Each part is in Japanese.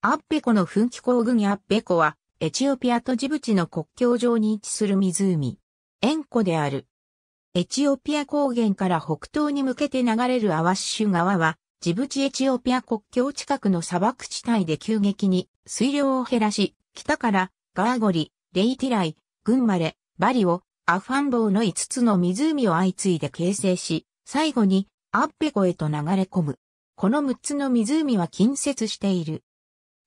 アッペコの噴気口群アッペコは、エチオピアとジブチの国境上に位置する湖。塩湖である。エチオピア高原から北東に向けて流れるアワッシュ川は、ジブチエチオピア国境近くの砂漠地帯で急激に水量を減らし、北からガーゴリ、レイティライ、グンマレ、バリオ、アファンボーの5つの湖を相次いで形成し、最後にアッペコへと流れ込む。この6つの湖は近接している。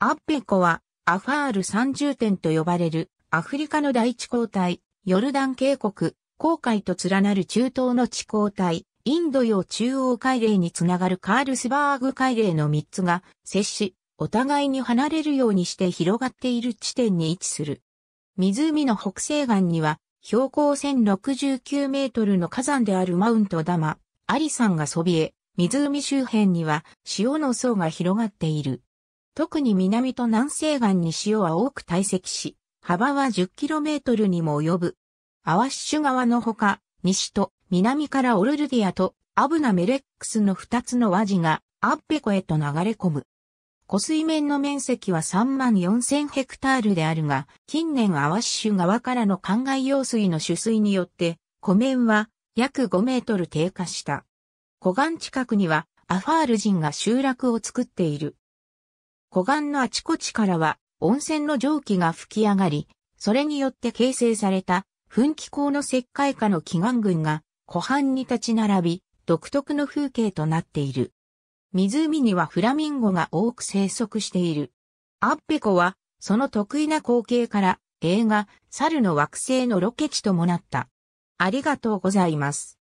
アッペコはアファール三重点と呼ばれるアフリカの第一交代、ヨルダン渓谷、航海と連なる中東の地交代、インド洋中央海嶺につながるカールスバーグ海嶺の3つが接し、お互いに離れるようにして広がっている地点に位置する。湖の北西岸には標高1069メートルの火山であるマウントダマ、アリさんがそびえ、湖周辺には潮の層が広がっている。特に南と南西岸に塩は多く堆積し、幅は 10km にも及ぶ。アワッシュ川のほか、西と南からオルルディアとアブナメレックスの2つの和地がアッペ湖へと流れ込む。湖水面の面積は3万4000ヘクタールであるが、近年アワッシュ川からの灌漑用水の取水によって、湖面は約5メートル低下した。湖岸近くにはアファール人が集落を作っている。湖岸のあちこちからは温泉の蒸気が吹き上がり、それによって形成された噴気口の石灰化の祈願群が湖畔に立ち並び、独特の風景となっている。湖にはフラミンゴが多く生息している。アッペ湖は、その得意な光景から、映画、猿の惑星のロケ地ともなった。ありがとうございます。